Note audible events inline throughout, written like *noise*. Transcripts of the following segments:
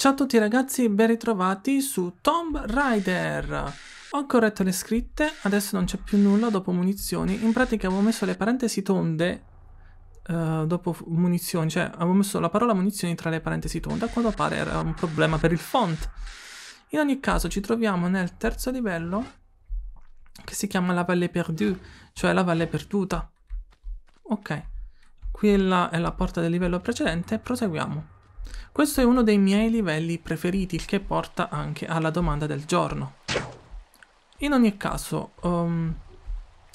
Ciao a tutti ragazzi, ben ritrovati su Tomb Raider. Ho corretto le scritte, adesso non c'è più nulla dopo munizioni. In pratica avevo messo le parentesi tonde uh, dopo munizioni, cioè avevo messo la parola munizioni tra le parentesi tonde. A quanto pare era un problema per il font. In ogni caso ci troviamo nel terzo livello che si chiama la Valle Perdue, cioè la Valle Perduta. Ok, quella è la porta del livello precedente, proseguiamo. Questo è uno dei miei livelli preferiti, il che porta anche alla domanda del giorno. In ogni caso, um,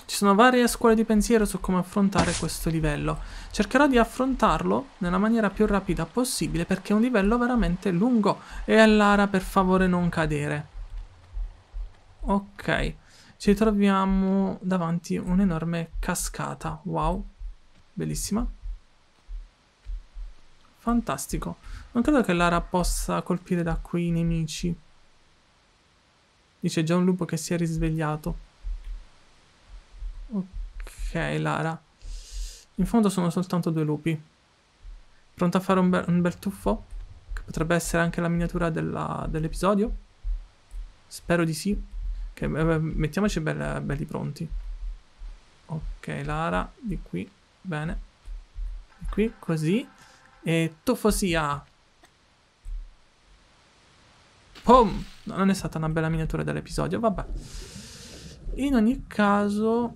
ci sono varie scuole di pensiero su come affrontare questo livello. Cercherò di affrontarlo nella maniera più rapida possibile perché è un livello veramente lungo e all'ara per favore non cadere. Ok, ci troviamo davanti un'enorme cascata. Wow, bellissima. Fantastico. Non credo che Lara possa colpire da qui i nemici. Dice già un lupo che si è risvegliato. Ok, Lara. In fondo sono soltanto due lupi. Pronta a fare un, be un bel tuffo? Che potrebbe essere anche la miniatura dell'episodio? Dell Spero di sì. Che, okay, eh, mettiamoci bel belli pronti. Ok, Lara, di qui. Bene. Di qui, così. E Tofosia. Pom! non è stata una bella miniatura dell'episodio, vabbè. In ogni caso...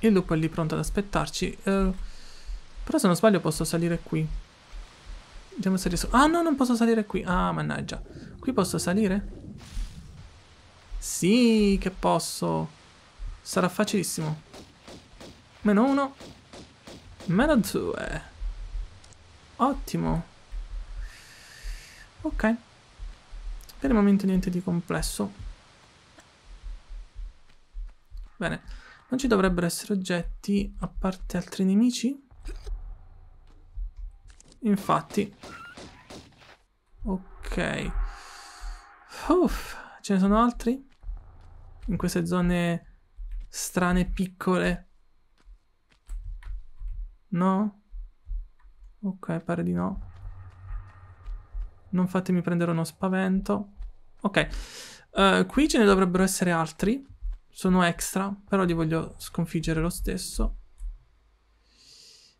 Il lupo è lì pronto ad aspettarci. Eh, però se non sbaglio posso salire qui. Vediamo se riesco... Ah no, non posso salire qui. Ah, mannaggia. Qui posso salire? Sì, che posso. Sarà facilissimo. Meno uno. Meno 2. Ottimo. Ok. Per il momento niente di complesso. Bene. Non ci dovrebbero essere oggetti a parte altri nemici? Infatti. Ok. Uff, ce ne sono altri? In queste zone strane, piccole. No? Ok, pare di no. Non fatemi prendere uno spavento. Ok. Uh, qui ce ne dovrebbero essere altri. Sono extra, però li voglio sconfiggere lo stesso.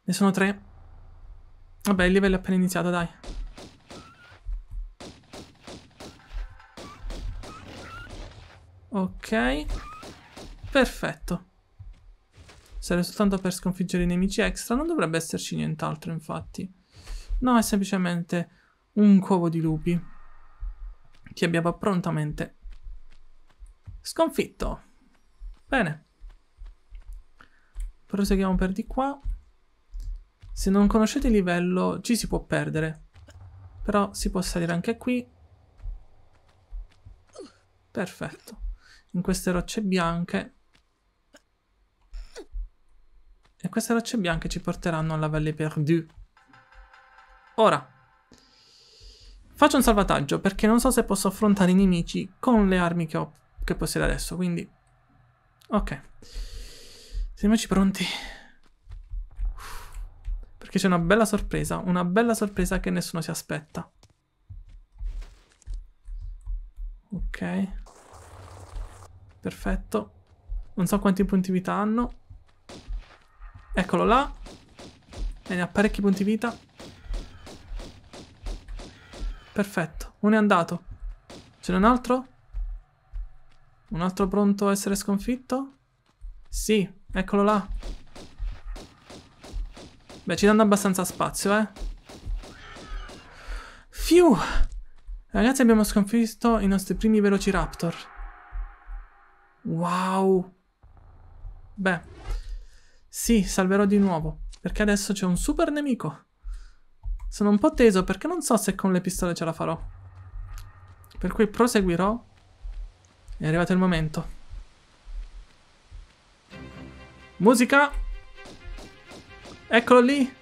Ne sono tre. Vabbè, il livello è appena iniziato, dai. Ok. Perfetto essere soltanto per sconfiggere i nemici extra, non dovrebbe esserci nient'altro infatti. No, è semplicemente un covo di lupi che abbiamo prontamente sconfitto. Bene. Proseguiamo per di qua. Se non conoscete il livello ci si può perdere. Però si può salire anche qui. Perfetto. In queste rocce bianche e queste rocce bianche ci porteranno alla Valle Perdue. Ora, faccio un salvataggio perché non so se posso affrontare i nemici con le armi che, ho, che possiedo adesso, quindi... Ok. Siamoci pronti. Perché c'è una bella sorpresa, una bella sorpresa che nessuno si aspetta. Ok. Perfetto. Non so quanti punti vita hanno. Eccolo là. Bene, ha parecchi punti vita. Perfetto, uno è andato. Ce n'è un altro? Un altro pronto a essere sconfitto? Sì, eccolo là. Beh, ci danno abbastanza spazio, eh. Fiu! Ragazzi, abbiamo sconfitto i nostri primi Velociraptor. Wow! Beh... Sì, salverò di nuovo, perché adesso c'è un super nemico. Sono un po' teso perché non so se con le pistole ce la farò. Per cui proseguirò. È arrivato il momento. Musica! Eccolo lì!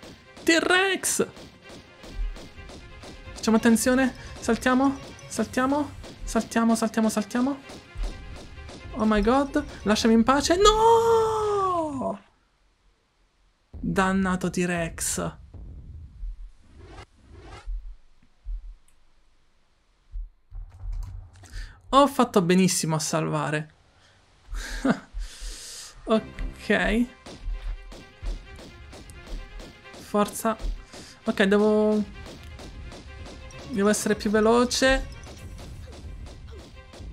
T-Rex! Facciamo attenzione. Saltiamo, saltiamo, saltiamo, saltiamo, saltiamo. Oh my god, lasciami in pace. Nooo! Dannato T-Rex. Ho fatto benissimo a salvare. *laughs* ok. Forza. Ok, devo... Devo essere più veloce.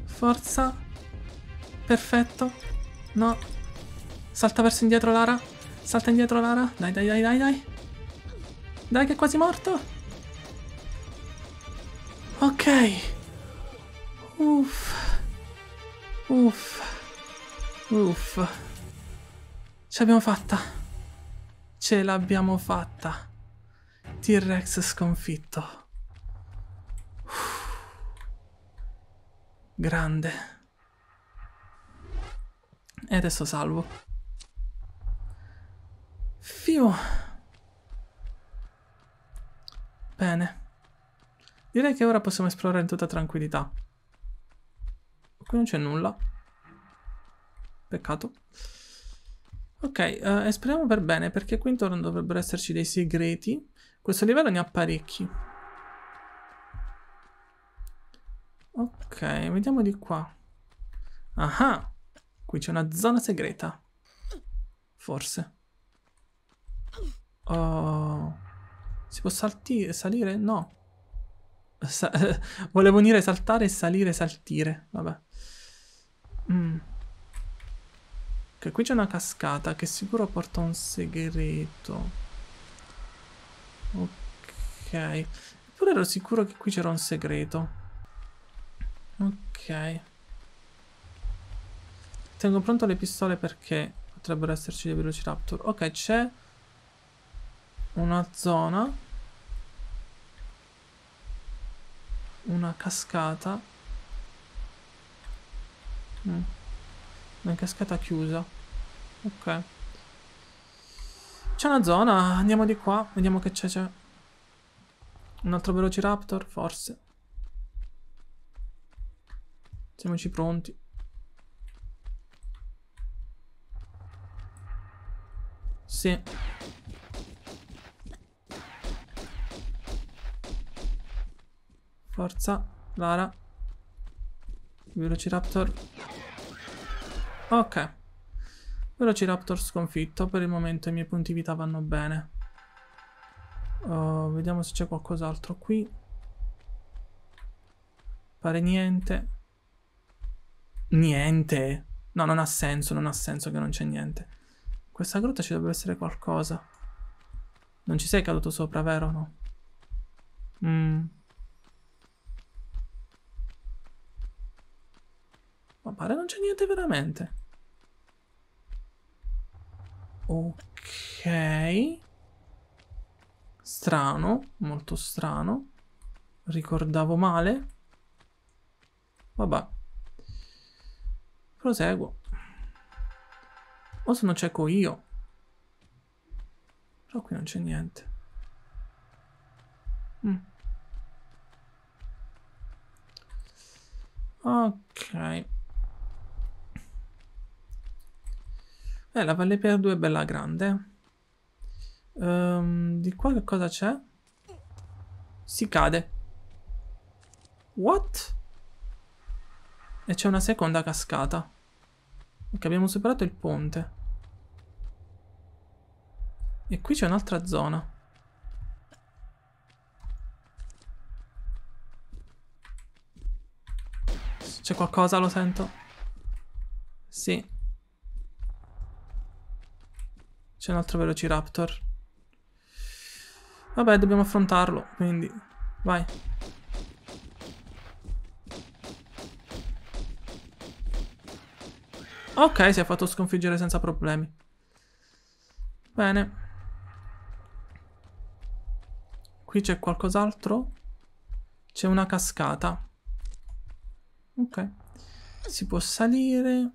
Forza. Perfetto. No. Salta verso indietro Lara. Salta indietro, Lara. Dai, dai, dai, dai, dai. Dai, che è quasi morto. Ok. Uff. Uff. Uff. Ce l'abbiamo fatta. Ce l'abbiamo fatta. T-Rex sconfitto. Uff. Grande. E adesso salvo. Fio. Bene. Direi che ora possiamo esplorare in tutta tranquillità. Qui non c'è nulla. Peccato. Ok, eh, esploriamo per bene, perché qui intorno dovrebbero esserci dei segreti. Questo livello ne ha parecchi. Ok, vediamo di qua. Ah, qui c'è una zona segreta. Forse. Oh. Si può salti salire? No. Sa *laughs* volevo unire saltare e salire saltire. Vabbè. Mm. Ok, qui c'è una cascata che sicuro porta un segreto. Ok. Eppure ero sicuro che qui c'era un segreto. Ok. Tengo pronto le pistole perché potrebbero esserci dei velociraptor. Ok, c'è una zona, una cascata, mm, una cascata chiusa, ok. C'è una zona, andiamo di qua, vediamo che c'è, c'è. Un altro Velociraptor, forse. Siamoci pronti. Sì. Forza, Lara. Velociraptor. Ok. Velociraptor sconfitto. Per il momento i miei punti vita vanno bene. Uh, vediamo se c'è qualcos'altro qui. Pare niente. Niente. No, non ha senso, non ha senso che non c'è niente. In questa grotta ci dovrebbe essere qualcosa. Non ci sei caduto sopra, vero? No. Mmm. pare non c'è niente veramente. Ok. Strano, molto strano. Ricordavo male. Vabbè. Proseguo. O sono cieco io. Però qui non c'è niente. Mm. Ok. Eh, la Valle Perdu è bella grande. Um, di qua che cosa c'è? Si cade. What? E c'è una seconda cascata. Ok, abbiamo superato il ponte. E qui c'è un'altra zona. C'è qualcosa, lo sento. Sì. C'è un altro Velociraptor. Vabbè, dobbiamo affrontarlo, quindi... Vai. Ok, si è fatto sconfiggere senza problemi. Bene. Qui c'è qualcos'altro? C'è una cascata. Ok. Si può salire.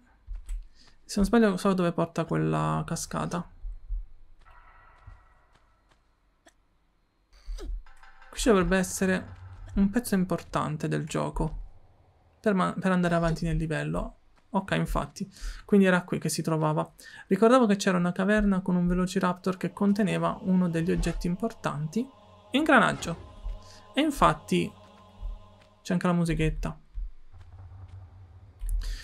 Se non sbaglio so dove porta quella cascata. Questo dovrebbe essere un pezzo importante del gioco per, per andare avanti nel livello. Ok, infatti. Quindi era qui che si trovava. Ricordavo che c'era una caverna con un velociraptor che conteneva uno degli oggetti importanti. Ingranaggio. E infatti c'è anche la musichetta.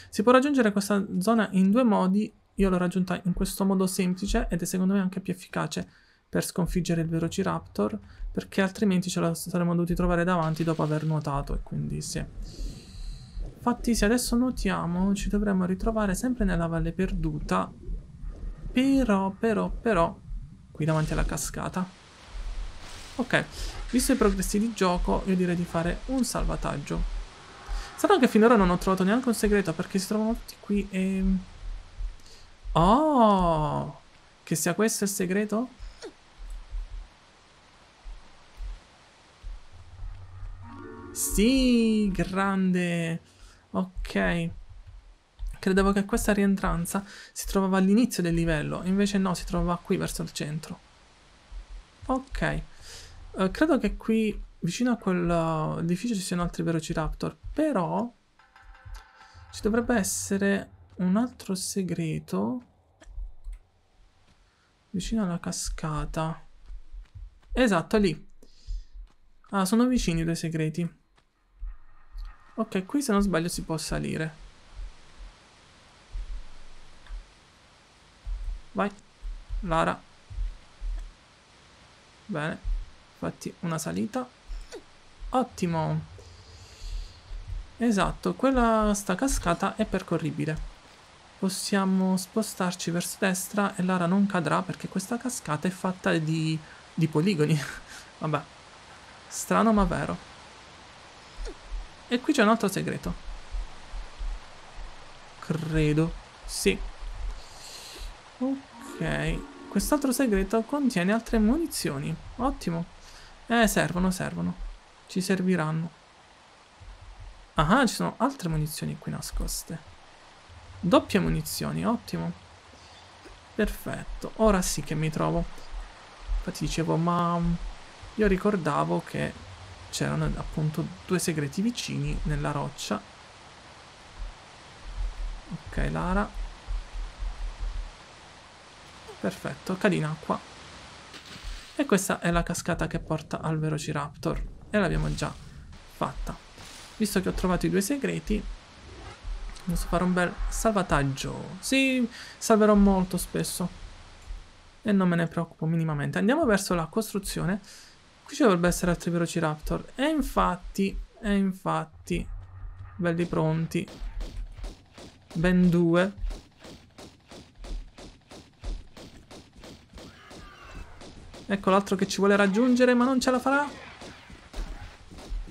Si può raggiungere questa zona in due modi. Io l'ho raggiunta in questo modo semplice ed è secondo me anche più efficace per sconfiggere il Velociraptor perché altrimenti ce la saremmo dovuti trovare davanti dopo aver nuotato e quindi sì. Infatti se adesso nuotiamo ci dovremmo ritrovare sempre nella Valle Perduta però, però, però qui davanti alla cascata. Ok, visto i progressi di gioco io direi di fare un salvataggio. Sarà che finora non ho trovato neanche un segreto perché si trovano tutti qui e... Oh! Che sia questo il segreto? Sì, grande. Ok. Credevo che questa rientranza si trovava all'inizio del livello, invece no, si trovava qui verso il centro. Ok. Uh, credo che qui vicino a quell'edificio eh, ci siano altri Velociraptor, però ci dovrebbe essere un altro segreto vicino alla cascata. Esatto, lì. Ah, sono vicini i due segreti. Ok, qui se non sbaglio si può salire. Vai, Lara. Bene, fatti una salita. Ottimo. Esatto, quella sta cascata è percorribile. Possiamo spostarci verso destra e Lara non cadrà perché questa cascata è fatta di, di poligoni. *laughs* Vabbè, strano ma vero. E qui c'è un altro segreto. Credo. Sì. Ok. Quest'altro segreto contiene altre munizioni. Ottimo. Eh, servono, servono. Ci serviranno. Ah, ci sono altre munizioni qui nascoste. Doppie munizioni, ottimo. Perfetto. Ora sì che mi trovo. Infatti dicevo, ma... Io ricordavo che c'erano appunto due segreti vicini nella roccia. Ok, Lara. Perfetto, cadi in acqua. E questa è la cascata che porta al Velociraptor. E l'abbiamo già fatta. Visto che ho trovato i due segreti, posso fare un bel salvataggio. Sì, salverò molto spesso. E non me ne preoccupo minimamente. Andiamo verso la costruzione Qui ci dovrebbe essere altri Velociraptor. E infatti, e infatti, belli pronti. Ben due. Ecco l'altro che ci vuole raggiungere, ma non ce la farà.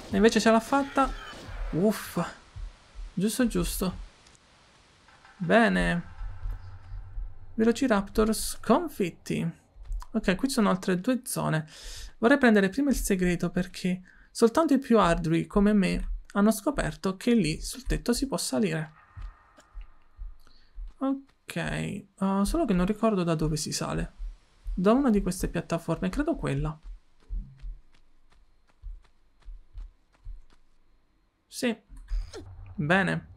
E invece ce l'ha fatta. Uff. Giusto, giusto. Bene. Velociraptor sconfitti. Ok, qui ci sono altre due zone. Vorrei prendere prima il segreto perché soltanto i più hardware come me hanno scoperto che lì sul tetto si può salire. Ok, uh, solo che non ricordo da dove si sale. Da una di queste piattaforme, credo quella. Sì. Bene.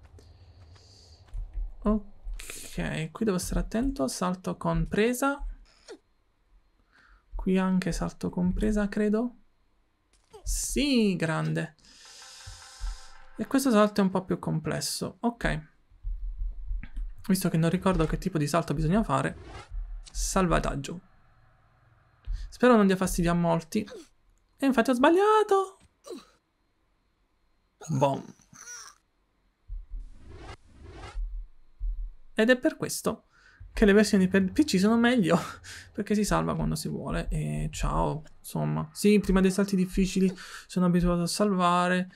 Ok, qui devo stare attento. Salto con presa. Qui anche salto compresa, credo. Sì, grande. E questo salto è un po' più complesso. Ok. Visto che non ricordo che tipo di salto bisogna fare. Salvataggio. Spero non dia fastidio a molti. E infatti ho sbagliato! Boom. Ed è per questo che le versioni per PC sono meglio *laughs* perché si salva quando si vuole e ciao insomma sì prima dei salti difficili sono abituato a salvare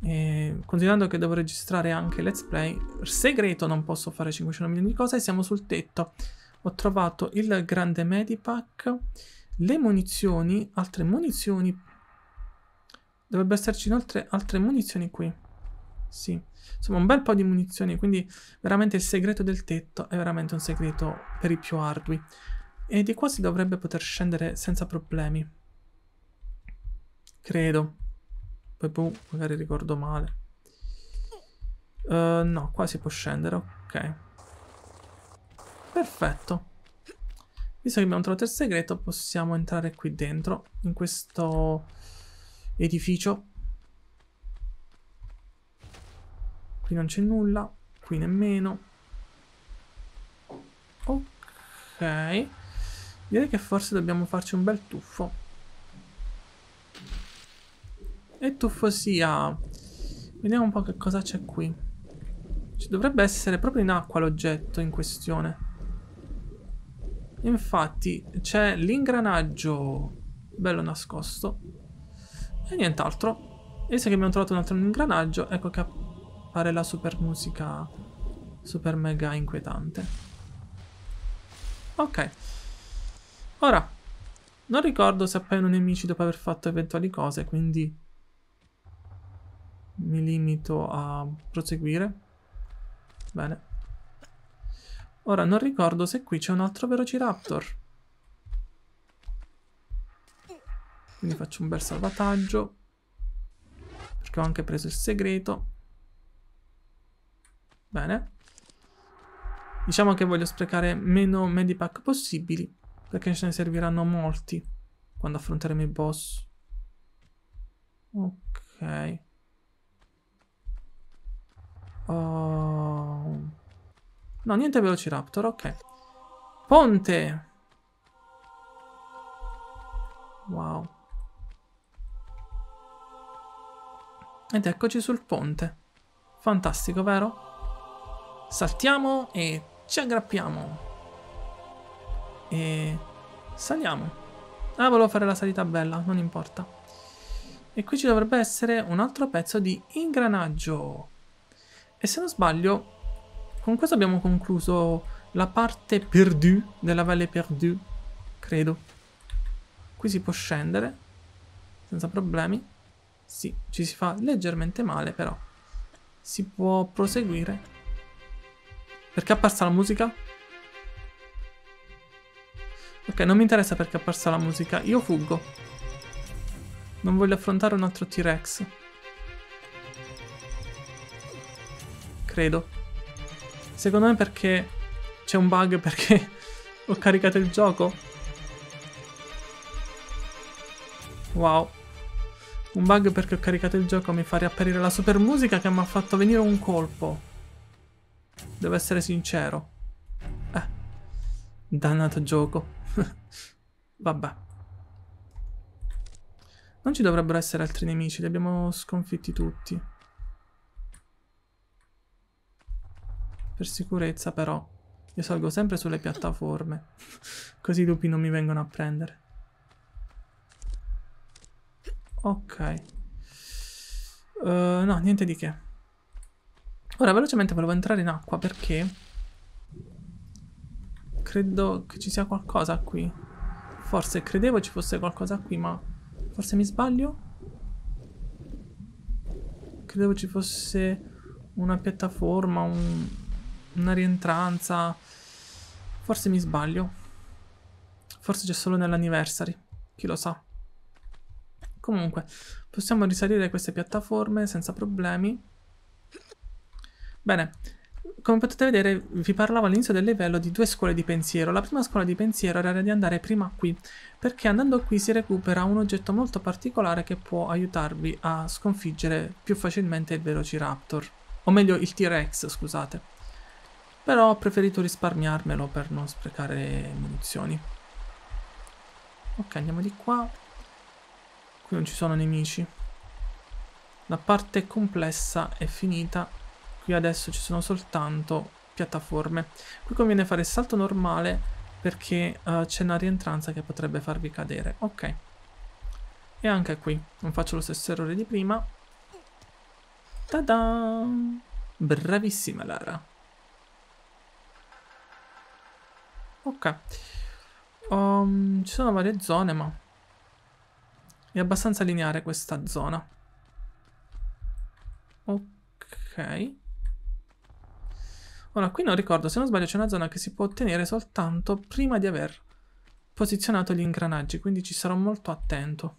e considerando che devo registrare anche let's play segreto non posso fare 500 milioni di cose e siamo sul tetto ho trovato il grande medipack le munizioni altre munizioni dovrebbe esserci inoltre altre munizioni qui sì, insomma un bel po' di munizioni, quindi veramente il segreto del tetto è veramente un segreto per i più ardui. E di qua si dovrebbe poter scendere senza problemi. Credo. Poi boh, magari ricordo male. Uh, no, qua si può scendere, ok. Perfetto. Visto che abbiamo trovato il segreto, possiamo entrare qui dentro, in questo edificio Qui non c'è nulla, qui nemmeno. Ok. Direi che forse dobbiamo farci un bel tuffo. E tuffo sia... Vediamo un po' che cosa c'è qui. Ci dovrebbe essere proprio in acqua l'oggetto in questione. Infatti c'è l'ingranaggio bello nascosto e nient'altro. E se abbiamo trovato un altro ingranaggio, ecco che fare la super musica super mega inquietante. Ok. Ora, non ricordo se appaiono nemici dopo aver fatto eventuali cose, quindi mi limito a proseguire. Bene. Ora, non ricordo se qui c'è un altro Velociraptor. Quindi faccio un bel salvataggio. Perché ho anche preso il segreto. Bene. Diciamo che voglio sprecare meno medipack possibili, perché ce ne serviranno molti quando affronteremo i boss. Ok. Oh. No, niente Velociraptor, ok. Ponte! Wow. Ed eccoci sul ponte. Fantastico, vero? Saltiamo e ci aggrappiamo. E saliamo. Ah, volevo fare la salita bella, non importa. E qui ci dovrebbe essere un altro pezzo di ingranaggio. E se non sbaglio, con questo abbiamo concluso la parte perdue della Valle Perdue, credo. Qui si può scendere, senza problemi. Sì, ci si fa leggermente male, però si può proseguire perché è apparsa la musica? Ok, non mi interessa perché è apparsa la musica. Io fuggo. Non voglio affrontare un altro T-Rex. Credo. Secondo me perché... C'è un bug *laughs* perché... ho caricato il gioco. Wow. Un bug perché ho caricato il gioco mi fa riapparire la super musica che mi ha fatto venire un colpo. Devo essere sincero. Eh. Dannato gioco. *laughs* Vabbè. Non ci dovrebbero essere altri nemici, li abbiamo sconfitti tutti. Per sicurezza però, io salgo sempre sulle piattaforme, *laughs* così i lupi non mi vengono a prendere. Ok. Uh, no, niente di che. Ora velocemente volevo entrare in acqua perché credo che ci sia qualcosa qui. Forse credevo ci fosse qualcosa qui, ma forse mi sbaglio? Credevo ci fosse una piattaforma, un... una rientranza. Forse mi sbaglio. Forse c'è solo nell'anniversary, chi lo sa. Comunque, possiamo risalire queste piattaforme senza problemi. Bene, come potete vedere vi parlavo all'inizio del livello di due scuole di pensiero. La prima scuola di pensiero era di andare prima qui, perché andando qui si recupera un oggetto molto particolare che può aiutarvi a sconfiggere più facilmente il Velociraptor. O meglio il T-Rex, scusate. Però ho preferito risparmiarmelo per non sprecare munizioni. Ok, andiamo di qua. Qui non ci sono nemici. La parte complessa è finita qui adesso ci sono soltanto piattaforme. Qui conviene fare il salto normale perché uh, c'è una rientranza che potrebbe farvi cadere. Ok. E anche qui non faccio lo stesso errore di prima. Ta-da! Bravissima Lara. Ok. Um, ci sono varie zone, ma è abbastanza lineare questa zona. Ok. Ora, qui non ricordo, se non sbaglio c'è una zona che si può ottenere soltanto prima di aver posizionato gli ingranaggi, quindi ci sarò molto attento.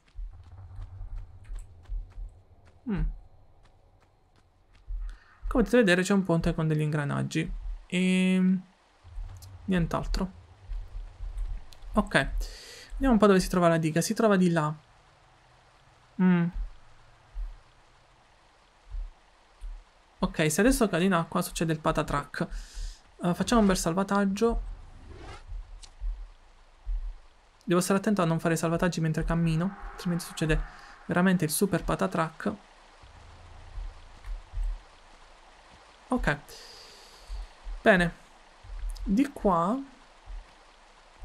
Mm. Come potete vedere c'è un ponte con degli ingranaggi e ehm, nient'altro. Ok, vediamo un po' dove si trova la diga, si trova di là. Mm. Ok, se adesso cade in acqua succede il patatrack. Uh, eh, facciamo un bel salvataggio. Devo stare attento a non fare i salvataggi mentre cammino, altrimenti succede veramente il super patatrack. Ok. Bene. Di qua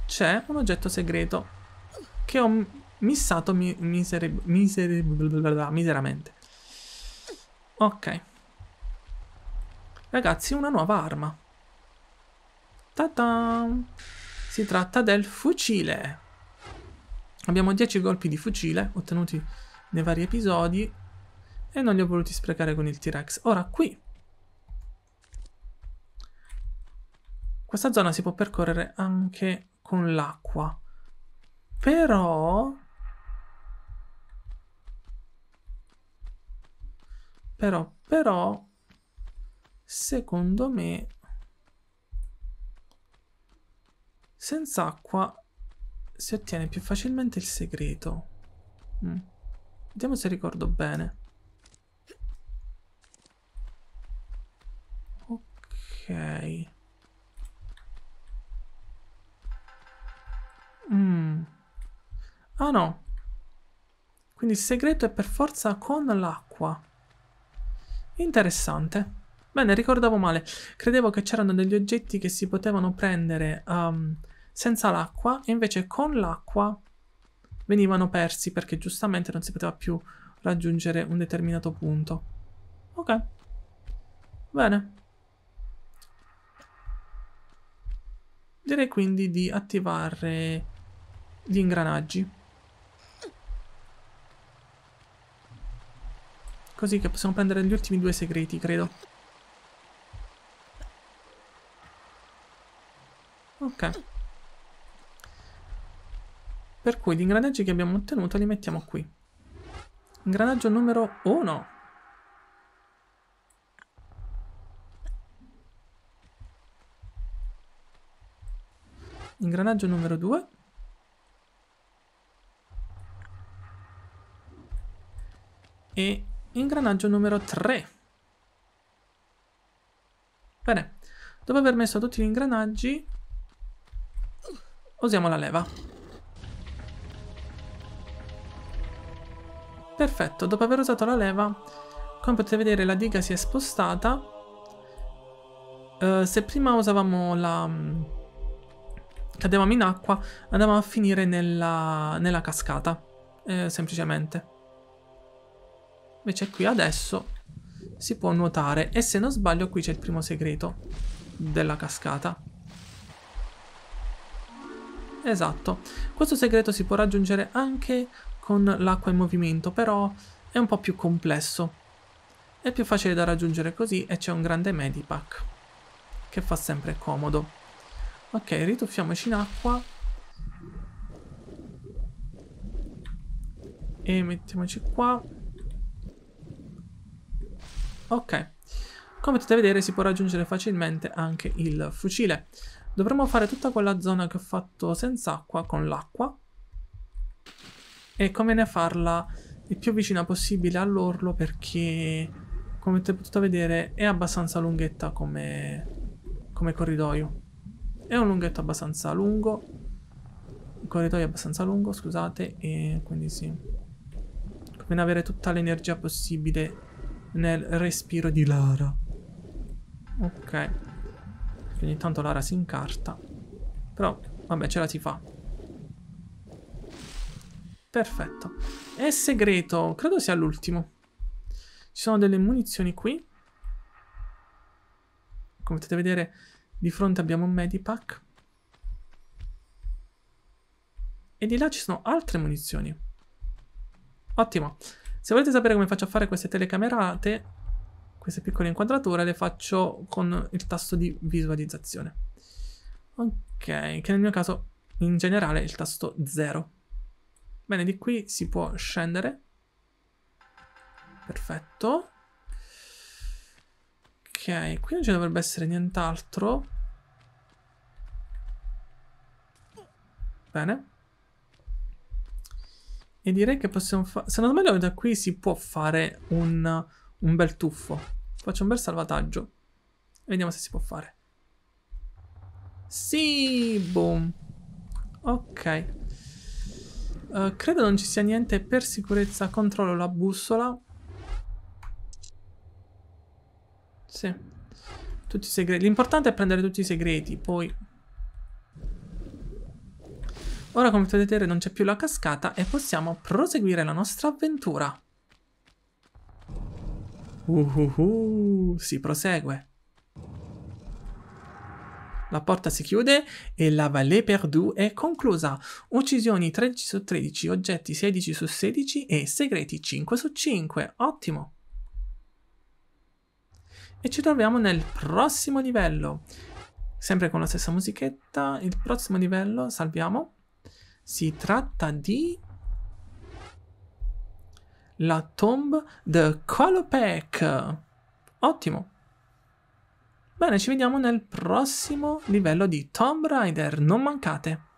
c'è un oggetto segreto che ho missato mi misere miseramente. Ok. Ragazzi, una nuova arma. Ta-da! Si tratta del fucile. Abbiamo 10 colpi di fucile ottenuti nei vari episodi e non li ho voluti sprecare con il T-Rex. Ora, qui. Questa zona si può percorrere anche con l'acqua. Però... Però, però secondo me senza acqua si ottiene più facilmente il segreto mm. vediamo se ricordo bene ok mm. ah no quindi il segreto è per forza con l'acqua interessante Bene, ricordavo male. Credevo che c'erano degli oggetti che si potevano prendere um, senza l'acqua e invece con l'acqua venivano persi perché giustamente non si poteva più raggiungere un determinato punto. Ok. Bene. Direi quindi di attivare gli ingranaggi. Così che possiamo prendere gli ultimi due segreti, credo. Ok. Per cui gli ingranaggi che abbiamo ottenuto li mettiamo qui. Ingranaggio numero 1. Ingranaggio numero 2. E ingranaggio numero 3. Bene, dopo aver messo tutti gli ingranaggi Usiamo la leva. Perfetto, dopo aver usato la leva, come potete vedere la diga si è spostata. Eh, se prima usavamo la... Mm, cadevamo in acqua, andavamo a finire nella, nella cascata, eh, semplicemente. Invece qui adesso si può nuotare e se non sbaglio qui c'è il primo segreto della cascata. Esatto. Questo segreto si può raggiungere anche con l'acqua in movimento, però è un po' più complesso. È più facile da raggiungere così e c'è un grande medipack, che fa sempre comodo. Ok, rituffiamoci in acqua. E mettiamoci qua. Ok. Come potete vedere si può raggiungere facilmente anche il fucile dovremmo fare tutta quella zona che ho fatto senza acqua con l'acqua e conviene farla il più vicina possibile all'orlo perché come avete potuto vedere è abbastanza lunghetta come, come corridoio è un lunghetto abbastanza lungo il corridoio è abbastanza lungo scusate e quindi sì conviene avere tutta l'energia possibile nel respiro di Lara ok ogni tanto Lara si incarta. Però, vabbè, ce la si fa. Perfetto. È segreto. Credo sia l'ultimo. Ci sono delle munizioni qui. Come potete vedere, di fronte abbiamo un medipack. E di là ci sono altre munizioni. Ottimo. Se volete sapere come faccio a fare queste telecamerate, queste piccole inquadrature le faccio con il tasto di visualizzazione. Ok, che nel mio caso in generale è il tasto 0. Bene, di qui si può scendere. Perfetto. Ok, qui non ci dovrebbe essere nient'altro. Bene. E direi che possiamo fare... Se non sbaglio da qui si può fare un un bel tuffo. Faccio un bel salvataggio. E vediamo se si può fare. Sì, boom. Ok. Uh, credo non ci sia niente. Per sicurezza controllo la bussola. Sì. Tutti i segreti. L'importante è prendere tutti i segreti, poi... Ora, come potete vedere, non c'è più la cascata e possiamo proseguire la nostra avventura. Uhuhu, si prosegue. La porta si chiude e la Vallée Perdue è conclusa. Uccisioni 13 su 13, oggetti 16 su 16 e segreti 5 su 5. Ottimo! E ci troviamo nel prossimo livello. Sempre con la stessa musichetta. Il prossimo livello, salviamo. Si tratta di... La tombe de Qualopec. Ottimo. Bene, ci vediamo nel prossimo livello di Tomb Raider, non mancate.